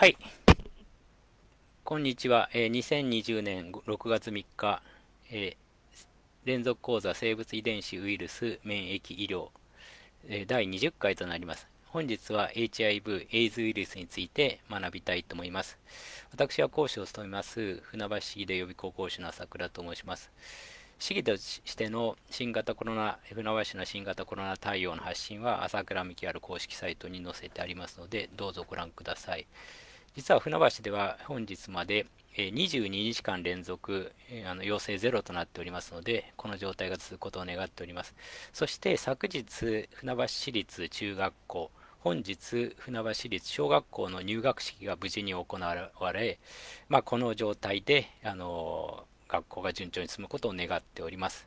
はい。こんにちは。えー、2020年6月3日、えー、連続講座生物遺伝子ウイルス免疫医療、えー、第20回となります。本日は HIV、エイズウイルスについて学びたいと思います。私は講師を務めます、船橋市で予備校講師の朝倉と申します。市議としての新型コロナ、船橋市の新型コロナ対応の発信は、朝倉美希ある公式サイトに載せてありますので、どうぞご覧ください。実は船橋では本日まで22日間連続あの陽性ゼロとなっておりますので、この状態が続くことを願っております。そして昨日、船橋市立中学校、本日、船橋市立小学校の入学式が無事に行われ、まあ、この状態であの学校が順調に進むことを願っております。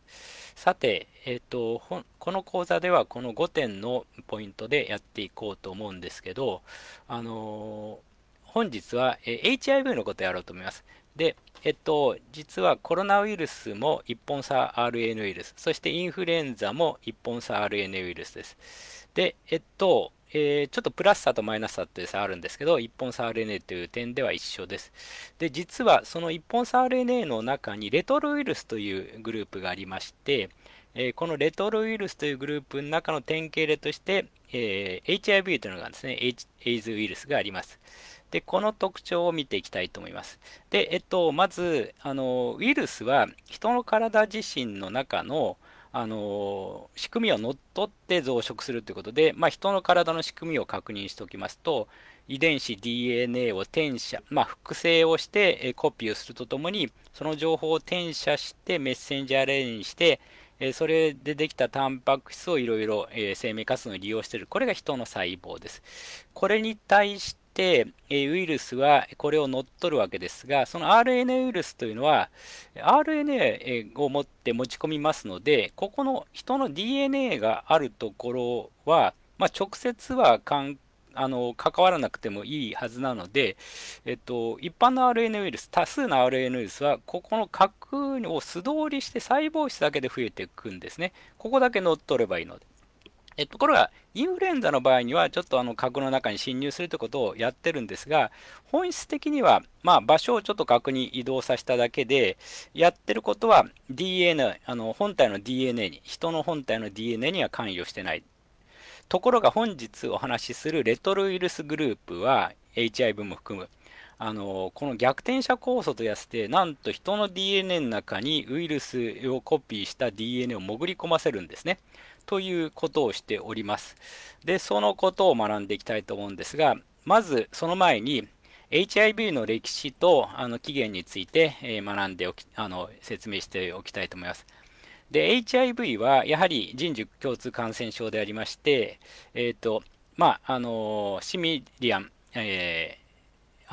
さて、えーと、この講座ではこの5点のポイントでやっていこうと思うんですけど、あのー本日は、え HIV のことをやろうと思います。で、えっと、実はコロナウイルスも一本差 RNA ウイルス、そしてインフルエンザも一本差 RNA ウイルスです。で、えっと、えー、ちょっとプラス差とマイナス差という差あるんですけど、一本差 RNA という点では一緒です。で、実はその一本差 RNA の中にレトロウイルスというグループがありまして、えー、このレトロウイルスというグループの中の典型例として、えー、HIV というのがですね、エイズウイルスがあります。で、この特徴を見ていきたいと思います。で、えっと、まず、あの、ウイルスは人の体自身の中の、あの仕組みを乗っ取って増殖するということで、まあ、人の体の仕組みを確認しておきますと遺伝子 DNA を転写、まあ、複製をしてコピーをするとともにその情報を転写してメッセンジャーレ n ンにしてそれでできたタンパク質をいろいろ生命活動に利用しているこれが人の細胞ですこれに対し、えウイルスはこれを乗っ取るわけですが、その RNA ウイルスというのは、RNA を持って持ち込みますので、ここの人の DNA があるところは、まあ、直接は関あの関わらなくてもいいはずなので、えっと、一般の RNA ウイルス、多数の RNA ウイルスは、ここの核を素通りして細胞質だけで増えていくんですね。ここだけ乗っ取ればいいので。えところが、インフルエンザの場合には、ちょっとあの核の中に侵入するということをやってるんですが、本質的には、まあ、場所をちょっと核に移動させただけで、やってることは DNA、あの本体の DNA に、人の本体の DNA には関与してない。ところが、本日お話しするレトロウイルスグループは、HIV も含むあのこの逆転者酵素とやせてなんと人の DNA の中にウイルスをコピーした DNA を潜り込ませるんですね。ということをしております。で、そのことを学んでいきたいと思うんですが、まずその前に HIV の歴史とあの起源について、えー、学んでおきあの説明しておきたいと思います。で、HIV はやはり人獣共通感染症でありまして、えっ、ー、と、まあ、あのシミリアン、えー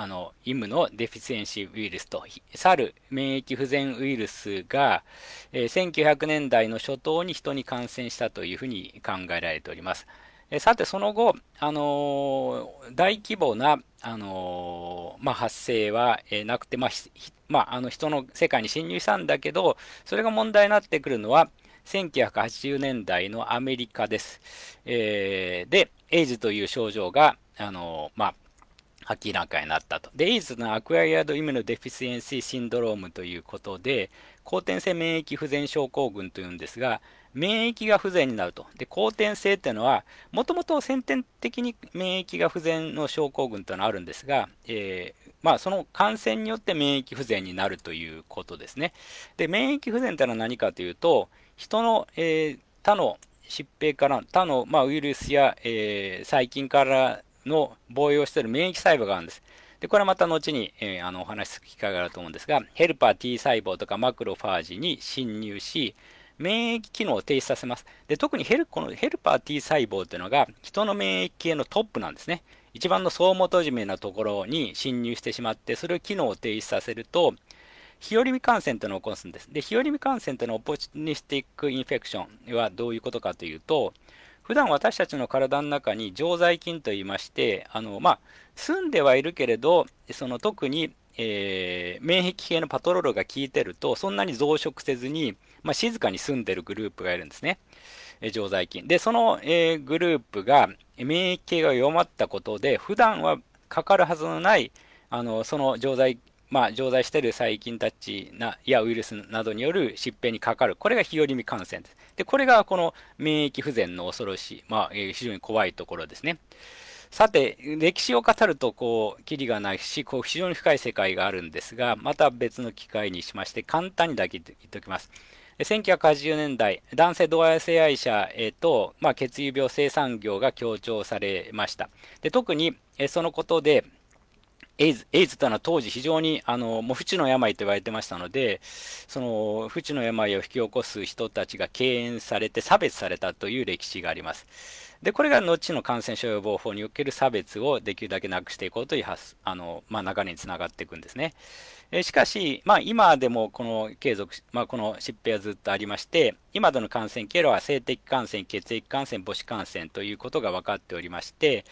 あの、イムのデフィシエンシーウイルスと、サル免疫不全ウイルスが、え1900年代の初頭に人に感染したというふうに考えられております。えさて、その後、あの大規模な、あのまあ、発生は、えなくて、まあ、まあ、あの人の世界に侵入したんだけど、それが問題になってくるのは、1980年代のアメリカです。えー、で、エイズという症状が、あのまあ、明らかになったと。で、エイズのアクアイアドイムノデフィシエンシーシンドロームということで、後天性免疫不全症候群というんですが、免疫が不全になると。で、後天性っていうのは、もともと先天的に免疫が不全の症候群というのはあるんですが、えー、まあ、その感染によって免疫不全になるということですね。で、免疫不全というのは何かというと、人の、えー、他の疾病から、他の、まあ、ウイルスや、えー、細菌からの防衛をしている免疫細胞があるんです。で、これはまた後に、えー、あのお話しする機会があると思うんですが、ヘルパー T 細胞とかマクロファージに侵入し、免疫機能を停止させます。で、特にヘルこのヘルパー T 細胞というのが、人の免疫系のトップなんですね。一番の総元締めなところに侵入してしまって、それを機能を停止させると、日和見感染というのを起こすんです。で、日和見感染というのをニスティックインフェクションはどういうことかというと、普段私たちの体の中に常在菌といいまして、あのまあ、住んではいるけれど、その特に、えー、免疫系のパトロールが効いてると、そんなに増殖せずに、まあ、静かに住んでるグループがいるんですね、えー、常在菌。で、その、えー、グループが免疫系が弱まったことで、普段はかかるはずのない、あのその常在菌まあ、常在している細菌たちやウイルスなどによる疾病にかかる、これが日和見感染です。で、これがこの免疫不全の恐ろしい、まあ、えー、非常に怖いところですね。さて、歴史を語ると、こう、キリがないし、こう、非常に深い世界があるんですが、また別の機会にしまして、簡単にだけ言っておきます。1980年代、男性同性愛者へと、まあ、血友病生産業が強調されました。で特にそのことで、エイズ、エイズというのは当時非常に、あの、もう不治の病と言われてましたので、その、不治の病を引き起こす人たちが敬遠されて差別されたという歴史があります。で、これが後の感染症予防法における差別をできるだけなくしていこうという発、あの、まあ、流れにつながっていくんですね。えしかし、まあ、今でもこの継続、まあ、この疾病はずっとありまして、今での感染経路は性的感染、血液感染、母子感染ということが分かっておりまして、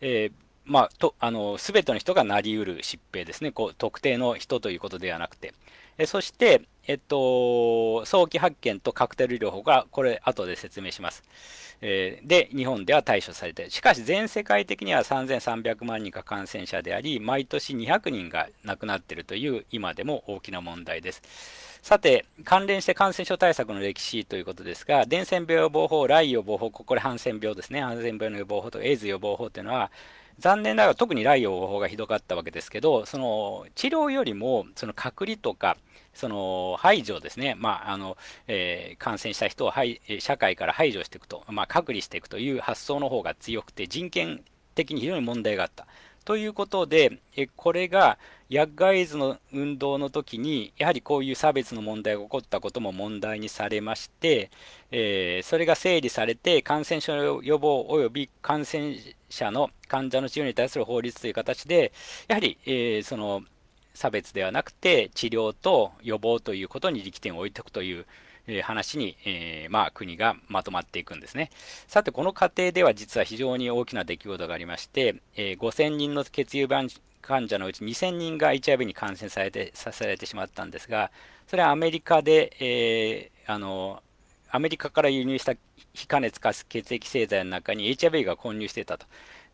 えーまあ、とあの全ての人がなりうる疾病ですねこう、特定の人ということではなくて、えそして、えっと、早期発見とカクテル療法が、これ、後で説明します、えー、で、日本では対処されてしかし全世界的には3300万人が感染者であり、毎年200人が亡くなっているという、今でも大きな問題です。さて、関連して感染症対策の歴史ということですが、伝染病予防法、雷予防法、これ、ハンセン病ですね、ハンセン病の予防法とエイズ予防法というのは、残念ながら特に雷雨がひどかったわけですけど、その治療よりもその隔離とか、その排除ですね、まああのえー、感染した人を社会から排除していくと、まあ、隔離していくという発想の方が強くて、人権的に非常に問題があった。ということで、えこれが薬害図の運動の時に、やはりこういう差別の問題が起こったことも問題にされまして、えー、それが整理されて、感染症予防及び感染者の患者の治療に対する法律という形で、やはり、えー、その差別ではなくて、治療と予防ということに力点を置いておくという。話に、えー、まあ、国がまとまっていくんですね。さて、この過程では実は非常に大きな出来事がありまして、えー、5000人の血友患者のうち2000人が HIV に感染されてさせられてしまったんですが、それはアメリカで、えー、あのアメリカから輸入した非加熱化血液製剤の中に HIV が混入していたと。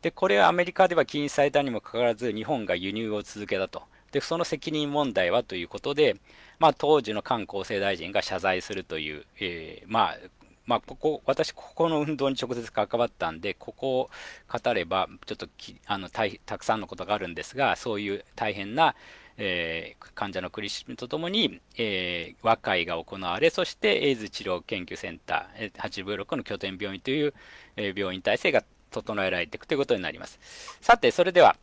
で、これはアメリカでは禁止されたにもかかわらず、日本が輸入を続けたと。で、その責任問題はということで、まあ、当時の菅厚生大臣が謝罪するという、えー、まあ、まあ、ここ、私、ここの運動に直接関わったんで、ここを語れば、ちょっとあのたくさんのことがあるんですが、そういう大変なえー、患者の苦しみとともに、えー、和解が行われ、そしてエイズ治療研究センター、8 6の拠点病院という、え病院体制が整えられていくということになります。さて、それでは、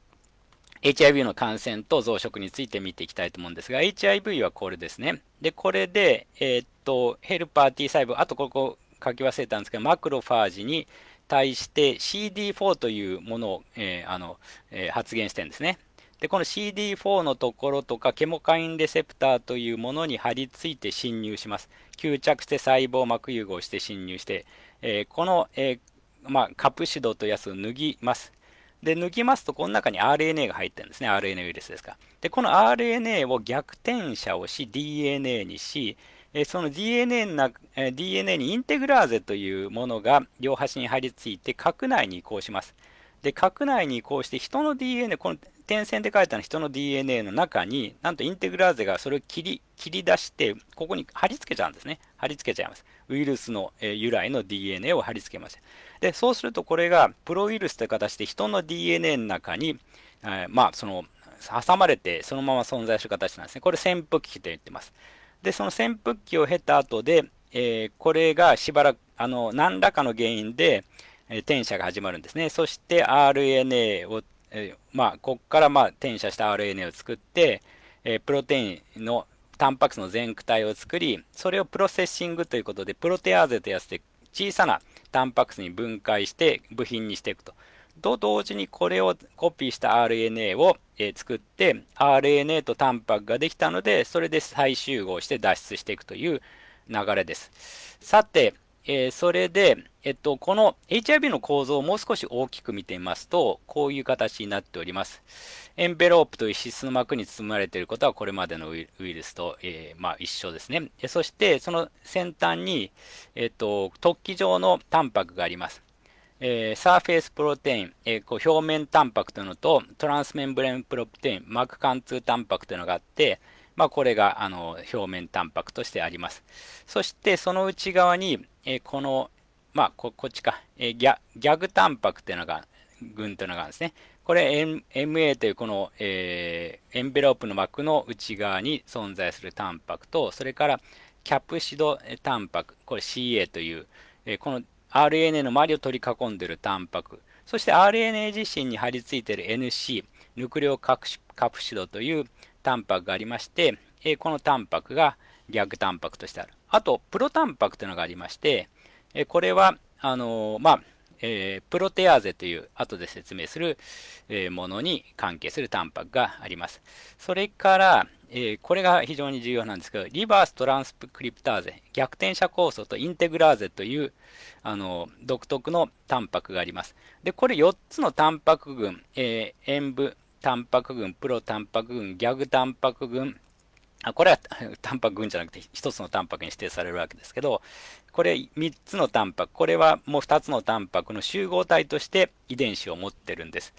HIV の感染と増殖について見ていきたいと思うんですが、HIV はこれですね。で、これで、えー、っと、ヘルパー T 細胞、あとここ書き忘れたんですけど、マクロファージに対して CD4 というものを、えー、あのえー、発現してるんですね。で、この CD4 のところとか、ケモカインレセプターというものに張り付いて侵入します。吸着して細胞膜融合して侵入して、えー、この、えー、まあ、カプシドというやつを脱ぎます。で、脱ぎますと、この中に RNA が入ってるんですね。RNA ウイルスですか。で、この RNA を逆転写をし、DNA にし、えその DNA, な、え DNA にインテグラーゼというものが両端に張り付いて、核内に移行します。で核内に移行して人の DNA この点線で書いたの人の DNA の中になんとインテグラーゼがそれを切り切り出してここに貼り付けちゃうんですね貼り付けちゃいますウイルスの、え由来の DNA を貼り付けますでそうするとこれがプロウイルスという形で人の DNA の中に、えー、まあその挟まれてそのまま存在する形なんですねこれ扇風機と言ってますでその扇風機を経た後で、えー、これがしばらくあの何らかの原因でえ転写が始まるんですね。そして RNA を、えまあ、ここからまあ転写した RNA を作って、えプロテインのタンパク質の前駆体を作り、それをプロセッシングということで、プロテアーゼというやつで小さなタンパク質に分解して部品にしていくと。と同時にこれをコピーした RNA を、え作って RNA とタンパクができたのでそれで再集合して脱出していくという流れですさてえー、それで、えっと、この HIV の構造をもう少し大きく見てみますと、こういう形になっております。エンベロープという脂質の膜に包まれていることはこれまでのウイルスと、えー、まあ、一緒ですね。そして、その先端に、えっと、突起状のタンパクがあります。えー、サーフェイスプロテイン、えー、こう表面タンパクというのと、トランスメンブレンプロテイン、膜貫通タンパクというのがあって、まあ、これがあの表面タンパクとしてあります。そして、その内側に、えこの、まあ、ここっちか、えギャ、ギャグタンパクっていうのが、群というのがあるんですね。これ MA というこの、えー、エンベロープの膜の内側に存在するタンパクと、それからキャプシドタンパク、これ CA という、えー、この RNA の周りを取り囲んでいるタンパク、そして RNA 自身に張り付いている NC、ヌクレオカプシドというタンパクがありまして、えー、このタンパクが、逆タンパクとしてある。あと、プロタンパクというのがありまして、えこれは、あのまあ、えー、プロテアーゼという後で説明する、えー、ものに関係するタンパクがあります。それから、えー、これが非常に重要なんですけど、リバーストランスクリプターゼ、逆転者酵素とインテグラーゼというあの独特のタンパクがあります。で、これ4つのタンパク群、え塩分タンパク群、プロタンパク群、ギャグタンパク群、あこれは タンパク群じゃなくて1つのタンパクに指定されるわけですけど、これ3つのタンパク、これはもう2つのタンパクの集合体として遺伝子を持ってるんです。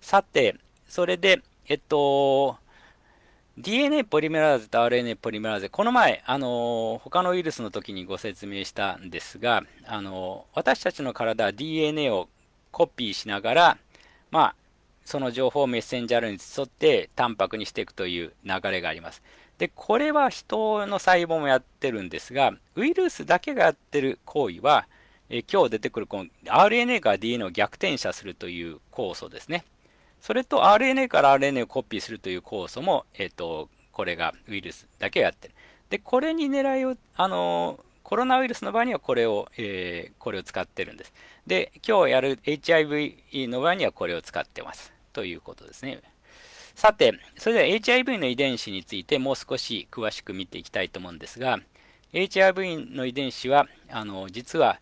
さて、それで、えっと、DNA ポリメラーゼと RNA ポリメラーゼ、この前、あの他のウイルスの時にご説明したんですが、あの私たちの体は DNA をコピーしながら、まあ、その情報をメッセンジャーに沿ってタンパクにしていくという流れがあります。で、これは人の細胞もやってるんですが、ウイルスだけがやってる行為は、え今日出てくるこの RNA から DNA を逆転写するという酵素ですね。それと RNA から RNA をコピーするという酵素も、えっ、ー、と、これがウイルスだけやってる。で、これに狙いを、あのコロナウイルスの場合にはこれを、えー、これを使ってるんです。で、今日やる HIV の場合にはこれを使ってます。ということですね。さて、それでは HIV の遺伝子についてもう少し詳しく見ていきたいと思うんですが、HIV の遺伝子は、あの、実は、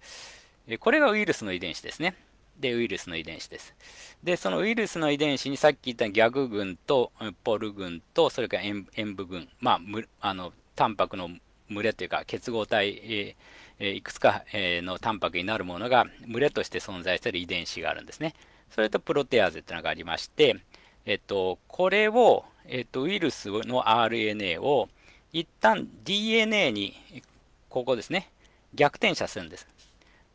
これがウイルスの遺伝子ですね。で、ウイルスの遺伝子です。で、そのウイルスの遺伝子にさっき言ったギャグ群とポル群と、それから塩分群、まあ、むあの、タンパクの群れというか結合体、えー、いくつかのタンパクになるものが群れとして存在している遺伝子があるんですね。それとプロテアーゼというのがありまして、えっと、これを、えっと、ウイルスの RNA を一旦 DNA に、ここですね、逆転写するんです。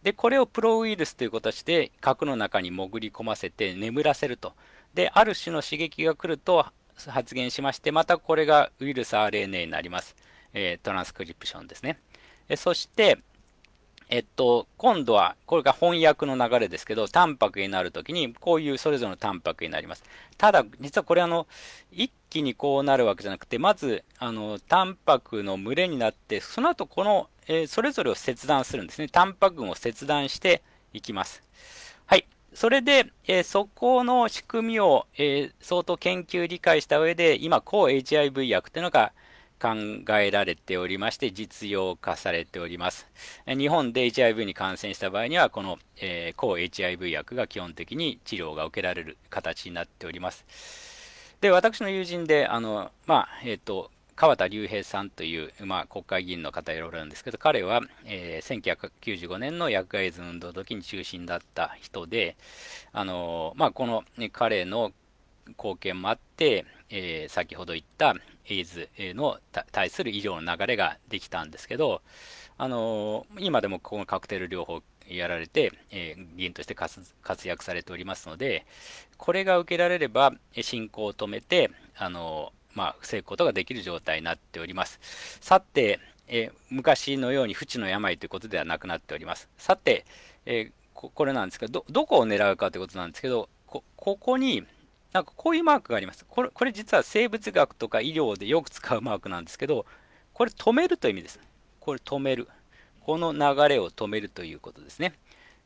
で、これをプロウイルスという形で核の中に潜り込ませて眠らせると。で、ある種の刺激が来ると発現しまして、またこれがウイルス RNA になります。えー、トランスクリプションですね。えそして、えっと、今度は、これが翻訳の流れですけど、タンパクになるときに、こういうそれぞれのタンパクになります。ただ、実はこれあの、一気にこうなるわけじゃなくて、まず、あの、タンパクの群れになって、その後、この、えー、それぞれを切断するんですね。タンパク群を切断していきます。はい。それで、えー、そこの仕組みを、えー、相当研究理解した上で、今、抗 HIV 薬というのが、考えられておりまして、実用化されております。日本で HIV に感染した場合には、この、えー、抗 HIV 薬が基本的に治療が受けられる形になっております。で、私の友人で、あの、まあ、えっ、ー、と、川田隆平さんという、まあ、国会議員の方いろいろあるんですけど、彼は、えー、1995年の薬害図運動の時に中心だった人で、あのまあ、この、ね、彼の貢献もあって、えー、先ほど言ったエイズの対する医療の流れができたんですけど、あの今でもこのカクテル療法やられて、えー、議員として活躍されておりますので、これが受けられれば、進行を止めて、あのまあ、防ぐことができる状態になっております。さて、えー、昔のように不治の病ということではなくなっております。さて、えー、これなんですけどど、どこを狙うかということなんですけど、こここになんかこういうマークがあります。これこれ実は生物学とか医療でよく使うマークなんですけど、これ止めるという意味です。これ止める。この流れを止めるということですね。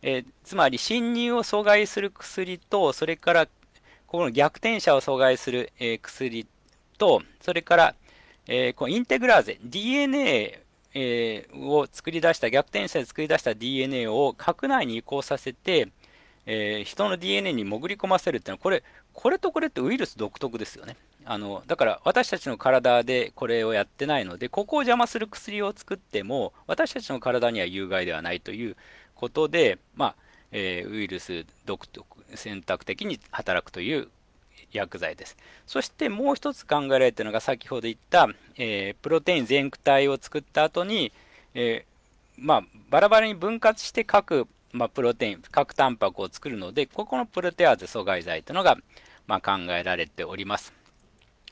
えー、つまり侵入を阻害する薬と、それからこの逆転者を阻害する、えー、薬と、それから、えー、このインテグラーゼ、DNA えー、を作り出した、逆転者で作り出した DNA を核内に移行させて、えー、人の DNA に潜り込ませるっていうのは、これ、これとこれってウイルス独特ですよね。あのだから私たちの体でこれをやってないのでここを邪魔する薬を作っても私たちの体には有害ではないということで、まあえー、ウイルス独特選択的に働くという薬剤ですそしてもう一つ考えられているのが先ほど言った、えー、プロテイン全体を作った後に、えー、まあ、バラバラに分割して各まあ、プロテイン、核タンパクを作るので、ここのプロテアーゼ阻害剤というのが、まあ、考えられております。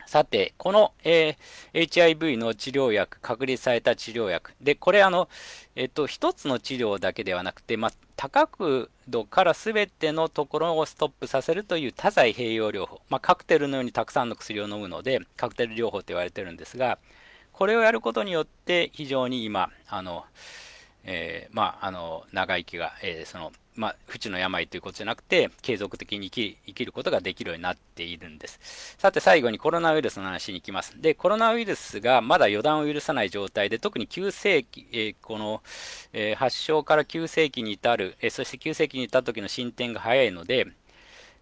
さて、この、えー、HIV の治療薬、隔離された治療薬。で、これ、あの、えっと、一つの治療だけではなくて、まあ、多角度から全てのところをストップさせるという多剤併用療法。まあ、カクテルのようにたくさんの薬を飲むので、カクテル療法と言われてるんですが、これをやることによって、非常に今、あの、えー、まあ、あの長生きが、えー、そのまあ、不治の病ということじゃなくて、継続的に生き生きることができるようになっているんです。さて、最後にコロナウイルスの話に行きます。で、コロナウイルスがまだ予断を許さない状態で、特に急性期、えー、この、えー、発症から急性期に至る、えー、そして急性期に至た時の進展が早いので、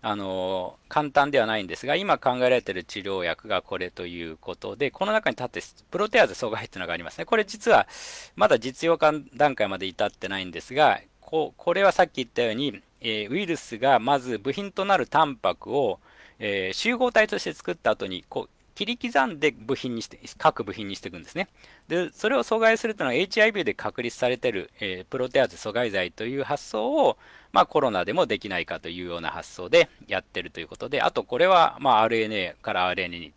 あの簡単ではないんですが、今考えられている治療薬がこれということで、この中に立ってプロテアーゼ阻害というのがありますね。これ実はまだ実用化段階まで至ってないんですが、ここれはさっき言ったように、えー、ウイルスがまず部品となるタンパクを、えー、集合体として作った後にこう切り刻んで部品にして、各部品にしていくんですね。で、それを阻害するというのは HIV で確立されている、えー、プロテアーゼ阻害剤という発想を、まあ、コロナでもできないかというような発想でやってるということで、あとこれは、まあ、RNA から RNA に、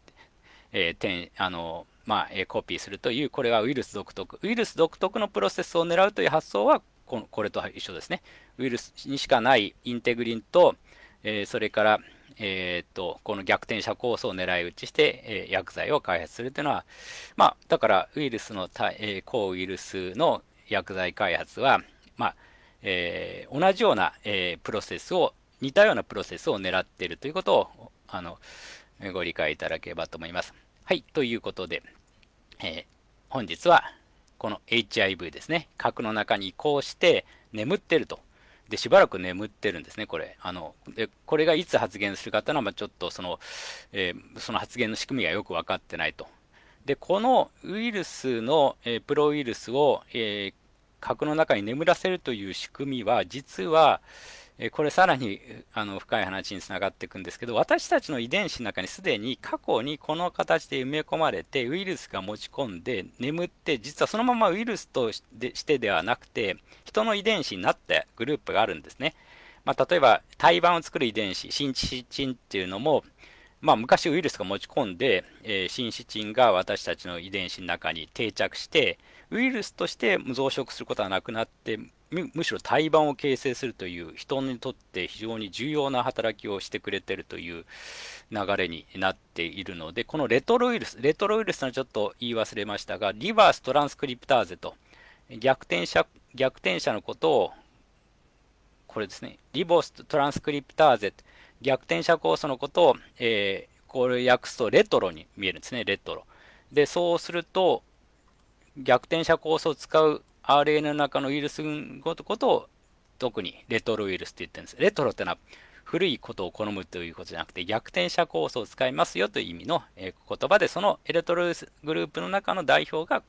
えー、あの、まあ、えー、コピーするという、これはウイルス独特、ウイルス独特のプロセスを狙うという発想はこ、これと一緒ですね。ウイルスにしかないインテグリンと、えー、それから、えっ、と、この逆転者酵素を狙い撃ちして、えー、薬剤を開発するというのは、まあ、だからウイルスの、えー、抗ウイルスの薬剤開発は、まあ、えー、同じような、えー、プロセスを、似たようなプロセスを狙っているということを、あの、ご理解いただければと思います。はい、ということで、えー、本日は、この HIV ですね、核の中に移行して眠ってるとで、しばらく眠ってるんですね、これ。あの、で、これがいつ発言するかっていうのは、まあ、ちょっとその、えー、その発言の仕組みがよく分かってないと。で、このウイルスの、えー、プロウイルスを、えー、核の中に眠らせるという仕組みは、実は、えこれさらにあの深い話につながっていくんですけど私たちの遺伝子の中にすでに過去にこの形で埋め込まれてウイルスが持ち込んで眠って実はそのままウイルスとしてではなくて人の遺伝子になったグループがあるんですね、まあ、例えば胎盤を作る遺伝子シンチチンっていうのもまあ、昔ウイルスが持ち込んで、えー、シンシチンが私たちの遺伝子の中に定着してウイルスとして増殖することはなくなってむしろ胎盤を形成するという人にとって非常に重要な働きをしてくれているという流れになっているのでこのレトロウイルスレトロウイルスのちょっと言い忘れましたがリバーストランスクリプターゼと逆転者逆転者のことをこれですねリボストランスクリプターゼ逆転者酵素のことを、えー、これ訳すとレトロに見えるんですねレトロでそうすると逆転者酵素を使う RNA の中のウイルスごとことを特にレトロウイルスって言ってるんです。レトロってのは古いことを好むということじゃなくて逆転者構想を使いますよという意味の、え言葉でそのエレトロウイルスグループの中の代表が、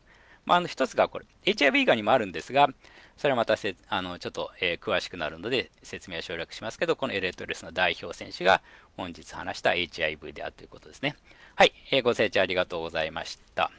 まあ、あの一つがこれ HIV 以外にもあるんですがそれはまたせあのちょっと、えー、詳しくなるので説明は省略しますけどこのエレトロウイルスの代表選手が本日話した HIV であるということですねはい、えー、ご清聴ありがとうございました